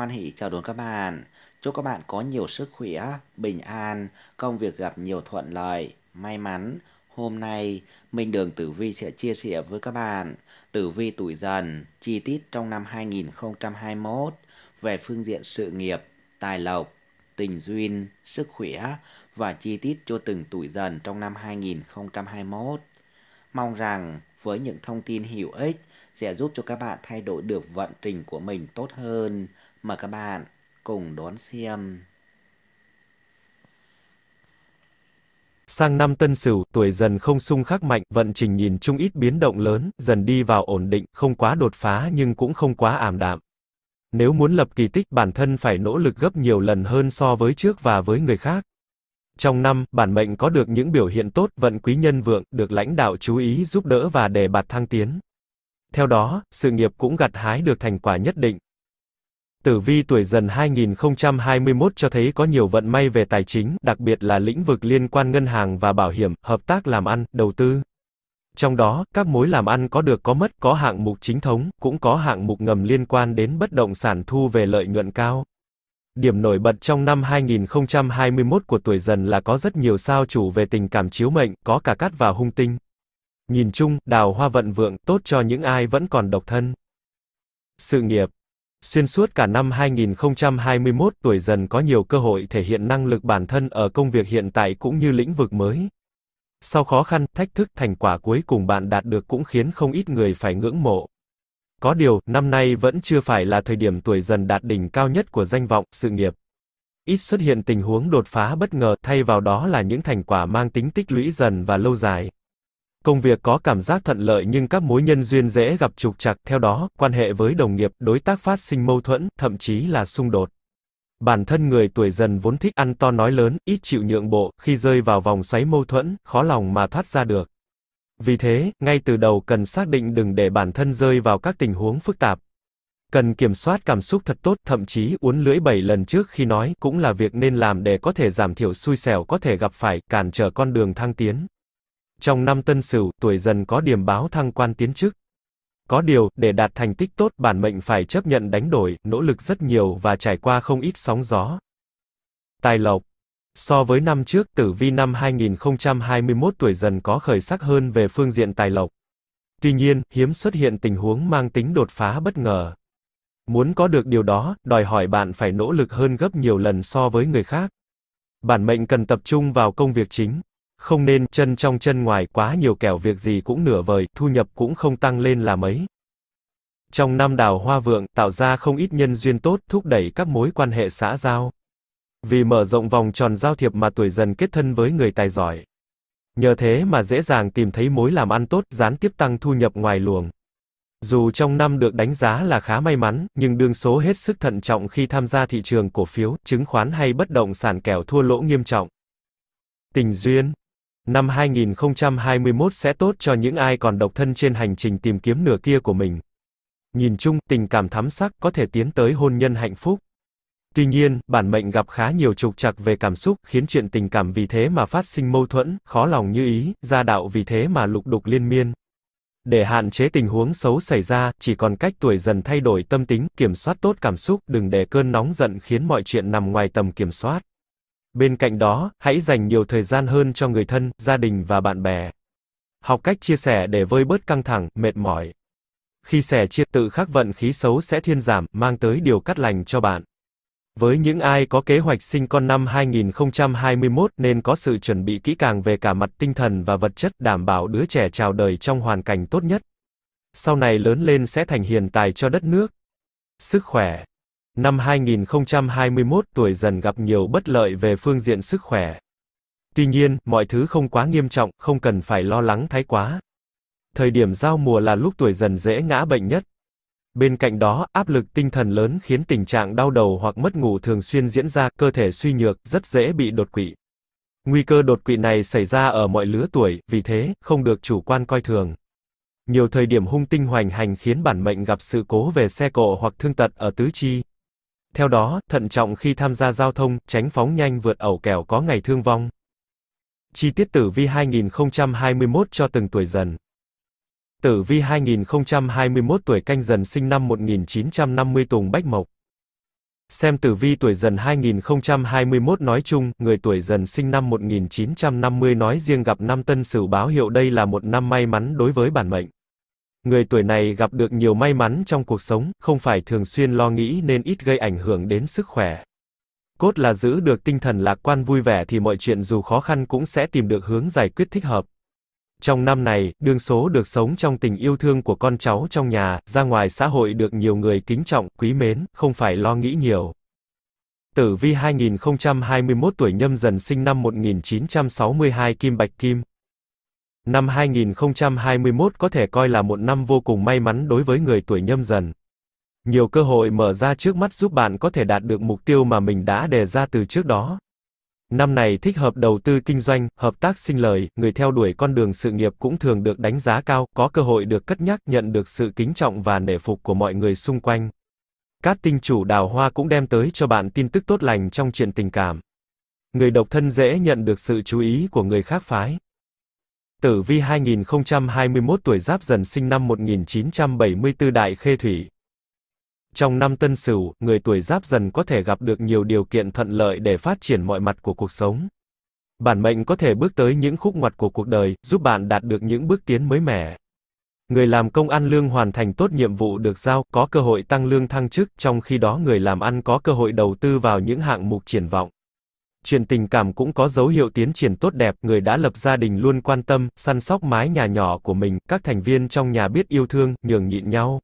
hoan hỷ chào đón các bạn. Chúc các bạn có nhiều sức khỏe, bình an, công việc gặp nhiều thuận lợi, may mắn. Hôm nay, Minh Đường Tử Vi sẽ chia sẻ với các bạn Tử Vi tuổi dần, chi tiết trong năm 2021 về phương diện sự nghiệp, tài lộc, tình duyên, sức khỏe và chi tiết cho từng tuổi dần trong năm 2021. Mong rằng với những thông tin hữu ích sẽ giúp cho các bạn thay đổi được vận trình của mình tốt hơn, Mời các bạn cùng đón xem. Sang năm tân sửu, tuổi dần không sung khắc mạnh, vận trình nhìn chung ít biến động lớn, dần đi vào ổn định, không quá đột phá nhưng cũng không quá ảm đạm. Nếu muốn lập kỳ tích bản thân phải nỗ lực gấp nhiều lần hơn so với trước và với người khác. Trong năm, bản mệnh có được những biểu hiện tốt, vận quý nhân vượng, được lãnh đạo chú ý giúp đỡ và đề bạt thăng tiến. Theo đó, sự nghiệp cũng gặt hái được thành quả nhất định. Tử vi tuổi dần 2021 cho thấy có nhiều vận may về tài chính, đặc biệt là lĩnh vực liên quan ngân hàng và bảo hiểm, hợp tác làm ăn, đầu tư. Trong đó, các mối làm ăn có được có mất, có hạng mục chính thống, cũng có hạng mục ngầm liên quan đến bất động sản thu về lợi nhuận cao. Điểm nổi bật trong năm 2021 của tuổi dần là có rất nhiều sao chủ về tình cảm chiếu mệnh, có cả cát và hung tinh. Nhìn chung, đào hoa vận vượng, tốt cho những ai vẫn còn độc thân. Sự nghiệp Xuyên suốt cả năm 2021, tuổi dần có nhiều cơ hội thể hiện năng lực bản thân ở công việc hiện tại cũng như lĩnh vực mới. Sau khó khăn, thách thức, thành quả cuối cùng bạn đạt được cũng khiến không ít người phải ngưỡng mộ. Có điều, năm nay vẫn chưa phải là thời điểm tuổi dần đạt đỉnh cao nhất của danh vọng, sự nghiệp. Ít xuất hiện tình huống đột phá bất ngờ, thay vào đó là những thành quả mang tính tích lũy dần và lâu dài. Công việc có cảm giác thuận lợi nhưng các mối nhân duyên dễ gặp trục trặc, theo đó, quan hệ với đồng nghiệp, đối tác phát sinh mâu thuẫn, thậm chí là xung đột. Bản thân người tuổi dần vốn thích ăn to nói lớn, ít chịu nhượng bộ, khi rơi vào vòng xoáy mâu thuẫn, khó lòng mà thoát ra được. Vì thế, ngay từ đầu cần xác định đừng để bản thân rơi vào các tình huống phức tạp. Cần kiểm soát cảm xúc thật tốt, thậm chí uốn lưỡi bảy lần trước khi nói cũng là việc nên làm để có thể giảm thiểu xui xẻo có thể gặp phải, cản trở con đường thăng tiến. Trong năm tân sửu, tuổi dần có điểm báo thăng quan tiến chức. Có điều, để đạt thành tích tốt, bản mệnh phải chấp nhận đánh đổi, nỗ lực rất nhiều và trải qua không ít sóng gió. Tài lộc So với năm trước, tử vi năm 2021 tuổi dần có khởi sắc hơn về phương diện tài lộc. Tuy nhiên, hiếm xuất hiện tình huống mang tính đột phá bất ngờ. Muốn có được điều đó, đòi hỏi bạn phải nỗ lực hơn gấp nhiều lần so với người khác. Bản mệnh cần tập trung vào công việc chính, không nên chân trong chân ngoài quá nhiều kẻo việc gì cũng nửa vời, thu nhập cũng không tăng lên là mấy. Trong năm đào hoa vượng, tạo ra không ít nhân duyên tốt, thúc đẩy các mối quan hệ xã giao. Vì mở rộng vòng tròn giao thiệp mà tuổi dần kết thân với người tài giỏi. Nhờ thế mà dễ dàng tìm thấy mối làm ăn tốt, gián tiếp tăng thu nhập ngoài luồng. Dù trong năm được đánh giá là khá may mắn, nhưng đương số hết sức thận trọng khi tham gia thị trường cổ phiếu, chứng khoán hay bất động sản kẻo thua lỗ nghiêm trọng. Tình duyên Năm 2021 sẽ tốt cho những ai còn độc thân trên hành trình tìm kiếm nửa kia của mình. Nhìn chung, tình cảm thắm sắc có thể tiến tới hôn nhân hạnh phúc. Tuy nhiên, bản mệnh gặp khá nhiều trục trặc về cảm xúc, khiến chuyện tình cảm vì thế mà phát sinh mâu thuẫn, khó lòng như ý, gia đạo vì thế mà lục đục liên miên. Để hạn chế tình huống xấu xảy ra, chỉ còn cách tuổi dần thay đổi tâm tính, kiểm soát tốt cảm xúc, đừng để cơn nóng giận khiến mọi chuyện nằm ngoài tầm kiểm soát. Bên cạnh đó, hãy dành nhiều thời gian hơn cho người thân, gia đình và bạn bè. Học cách chia sẻ để vơi bớt căng thẳng, mệt mỏi. Khi sẻ chia tự khắc vận khí xấu sẽ thiên giảm, mang tới điều cắt lành cho bạn. Với những ai có kế hoạch sinh con năm 2021 nên có sự chuẩn bị kỹ càng về cả mặt tinh thần và vật chất đảm bảo đứa trẻ chào đời trong hoàn cảnh tốt nhất. Sau này lớn lên sẽ thành hiền tài cho đất nước. Sức khỏe Năm 2021 tuổi dần gặp nhiều bất lợi về phương diện sức khỏe. Tuy nhiên, mọi thứ không quá nghiêm trọng, không cần phải lo lắng thái quá. Thời điểm giao mùa là lúc tuổi dần dễ ngã bệnh nhất. Bên cạnh đó, áp lực tinh thần lớn khiến tình trạng đau đầu hoặc mất ngủ thường xuyên diễn ra, cơ thể suy nhược, rất dễ bị đột quỵ. Nguy cơ đột quỵ này xảy ra ở mọi lứa tuổi, vì thế, không được chủ quan coi thường. Nhiều thời điểm hung tinh hoành hành khiến bản mệnh gặp sự cố về xe cộ hoặc thương tật ở tứ chi, theo đó, thận trọng khi tham gia giao thông, tránh phóng nhanh vượt ẩu kẻo có ngày thương vong. Chi tiết tử vi 2021 cho từng tuổi dần. Tử vi 2021 tuổi canh dần sinh năm 1950 Tùng Bách Mộc. Xem tử vi tuổi dần 2021 nói chung, người tuổi dần sinh năm 1950 nói riêng gặp năm tân sửu báo hiệu đây là một năm may mắn đối với bản mệnh. Người tuổi này gặp được nhiều may mắn trong cuộc sống, không phải thường xuyên lo nghĩ nên ít gây ảnh hưởng đến sức khỏe. Cốt là giữ được tinh thần lạc quan vui vẻ thì mọi chuyện dù khó khăn cũng sẽ tìm được hướng giải quyết thích hợp. Trong năm này, đương số được sống trong tình yêu thương của con cháu trong nhà, ra ngoài xã hội được nhiều người kính trọng, quý mến, không phải lo nghĩ nhiều. Tử vi 2021 tuổi nhâm dần sinh năm 1962 Kim Bạch Kim, Năm 2021 có thể coi là một năm vô cùng may mắn đối với người tuổi nhâm dần. Nhiều cơ hội mở ra trước mắt giúp bạn có thể đạt được mục tiêu mà mình đã đề ra từ trước đó. Năm này thích hợp đầu tư kinh doanh, hợp tác sinh lời, người theo đuổi con đường sự nghiệp cũng thường được đánh giá cao, có cơ hội được cất nhắc, nhận được sự kính trọng và nể phục của mọi người xung quanh. Các tinh chủ đào hoa cũng đem tới cho bạn tin tức tốt lành trong chuyện tình cảm. Người độc thân dễ nhận được sự chú ý của người khác phái. Tử vi 2021 tuổi Giáp Dần sinh năm 1974 Đại Khê Thủy. Trong năm Tân Sửu, người tuổi Giáp Dần có thể gặp được nhiều điều kiện thuận lợi để phát triển mọi mặt của cuộc sống. Bản mệnh có thể bước tới những khúc ngoặt của cuộc đời, giúp bạn đạt được những bước tiến mới mẻ. Người làm công ăn lương hoàn thành tốt nhiệm vụ được giao, có cơ hội tăng lương thăng chức, trong khi đó người làm ăn có cơ hội đầu tư vào những hạng mục triển vọng chuyện tình cảm cũng có dấu hiệu tiến triển tốt đẹp, người đã lập gia đình luôn quan tâm, săn sóc mái nhà nhỏ của mình, các thành viên trong nhà biết yêu thương, nhường nhịn nhau.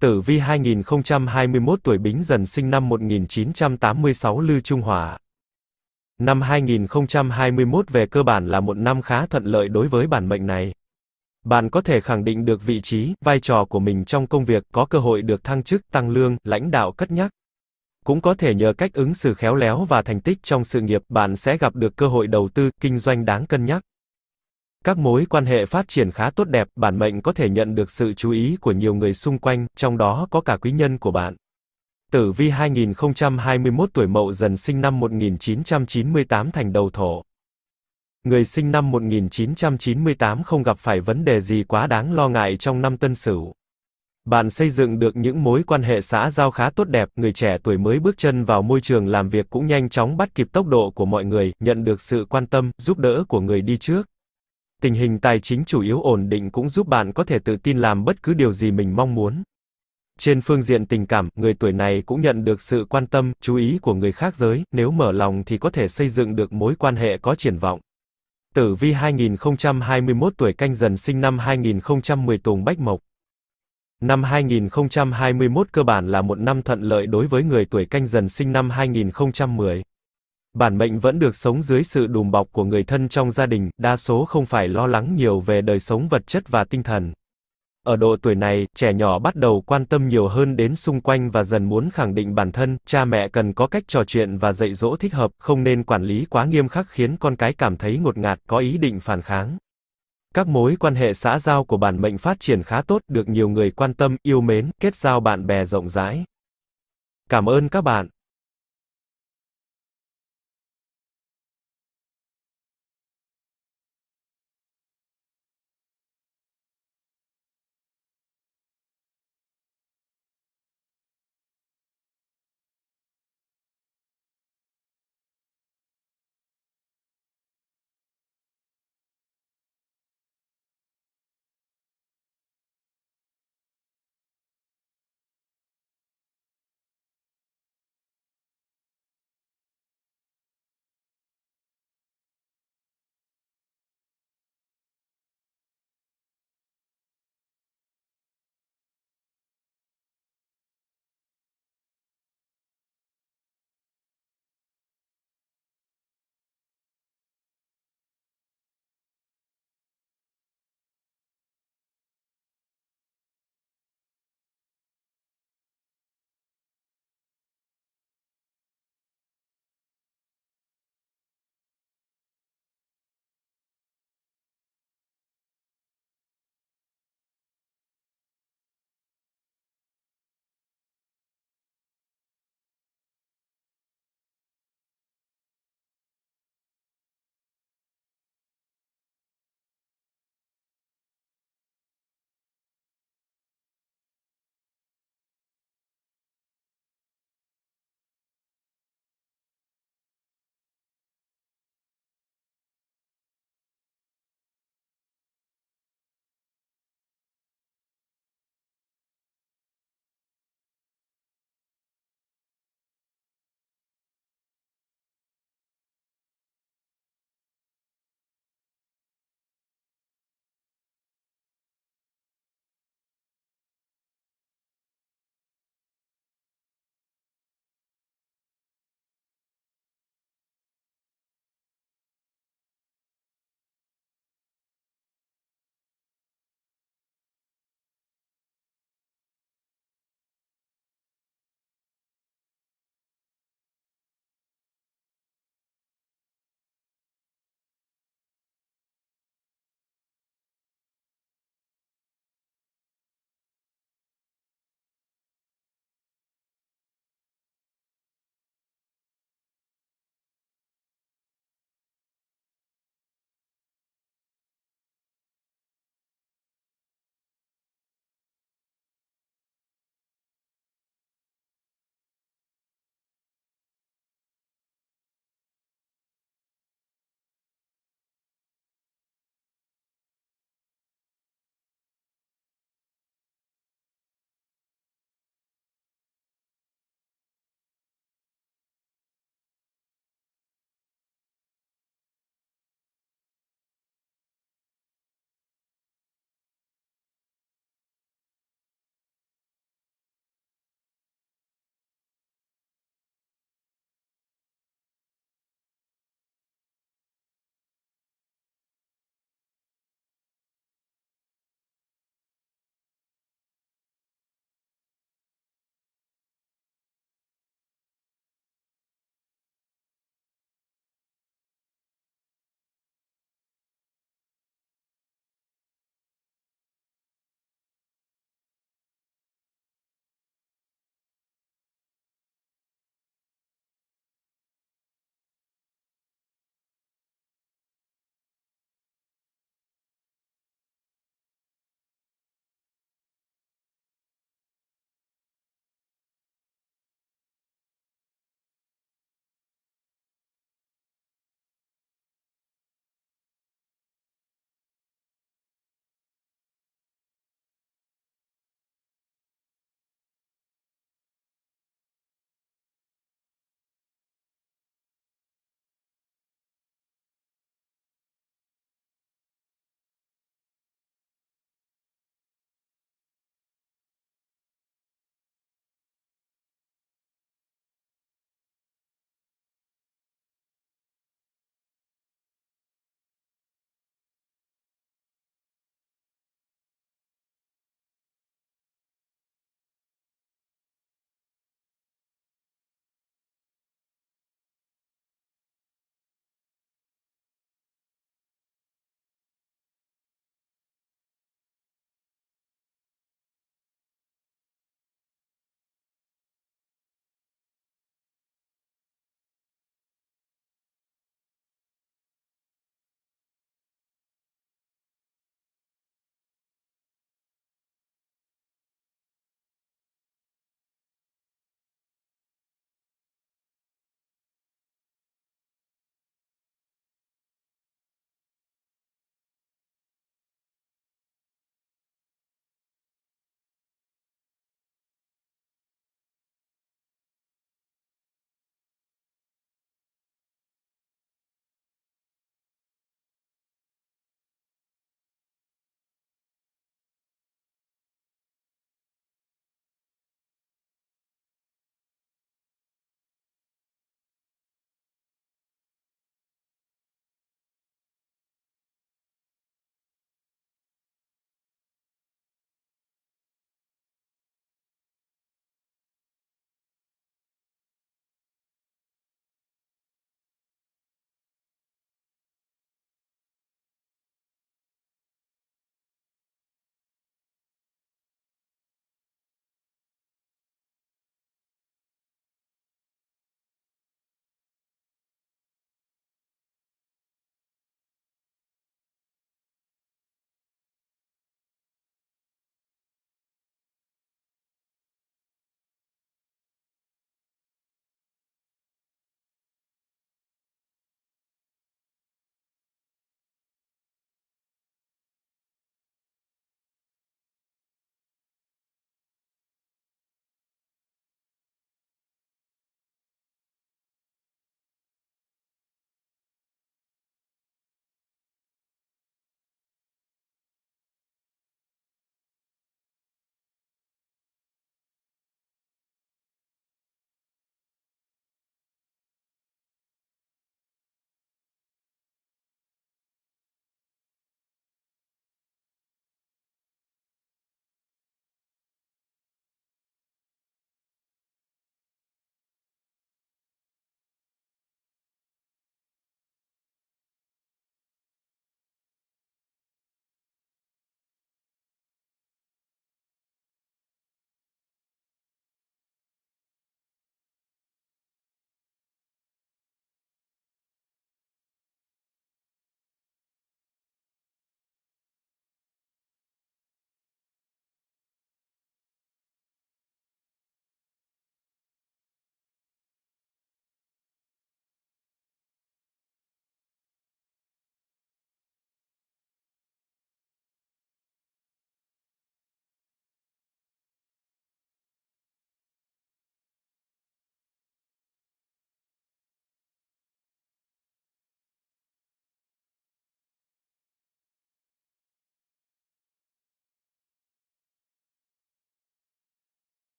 Tử Vi 2021 tuổi Bính Dần sinh năm 1986 Lư Trung Hòa. Năm 2021 về cơ bản là một năm khá thuận lợi đối với bản mệnh này. Bạn có thể khẳng định được vị trí, vai trò của mình trong công việc, có cơ hội được thăng chức, tăng lương, lãnh đạo cất nhắc. Cũng có thể nhờ cách ứng xử khéo léo và thành tích trong sự nghiệp, bạn sẽ gặp được cơ hội đầu tư, kinh doanh đáng cân nhắc. Các mối quan hệ phát triển khá tốt đẹp, bản mệnh có thể nhận được sự chú ý của nhiều người xung quanh, trong đó có cả quý nhân của bạn. Tử vi 2021 tuổi Mậu Dần sinh năm 1998 thành đầu thổ. Người sinh năm 1998 không gặp phải vấn đề gì quá đáng lo ngại trong năm Tân Sửu bạn xây dựng được những mối quan hệ xã giao khá tốt đẹp, người trẻ tuổi mới bước chân vào môi trường làm việc cũng nhanh chóng bắt kịp tốc độ của mọi người, nhận được sự quan tâm, giúp đỡ của người đi trước. Tình hình tài chính chủ yếu ổn định cũng giúp bạn có thể tự tin làm bất cứ điều gì mình mong muốn. Trên phương diện tình cảm, người tuổi này cũng nhận được sự quan tâm, chú ý của người khác giới, nếu mở lòng thì có thể xây dựng được mối quan hệ có triển vọng. Tử vi 2021 tuổi canh dần sinh năm 2010 Tùng Bách Mộc Năm 2021 cơ bản là một năm thuận lợi đối với người tuổi canh dần sinh năm 2010. Bản mệnh vẫn được sống dưới sự đùm bọc của người thân trong gia đình, đa số không phải lo lắng nhiều về đời sống vật chất và tinh thần. Ở độ tuổi này, trẻ nhỏ bắt đầu quan tâm nhiều hơn đến xung quanh và dần muốn khẳng định bản thân, cha mẹ cần có cách trò chuyện và dạy dỗ thích hợp, không nên quản lý quá nghiêm khắc khiến con cái cảm thấy ngột ngạt, có ý định phản kháng. Các mối quan hệ xã giao của bản mệnh phát triển khá tốt, được nhiều người quan tâm, yêu mến, kết giao bạn bè rộng rãi. Cảm ơn các bạn.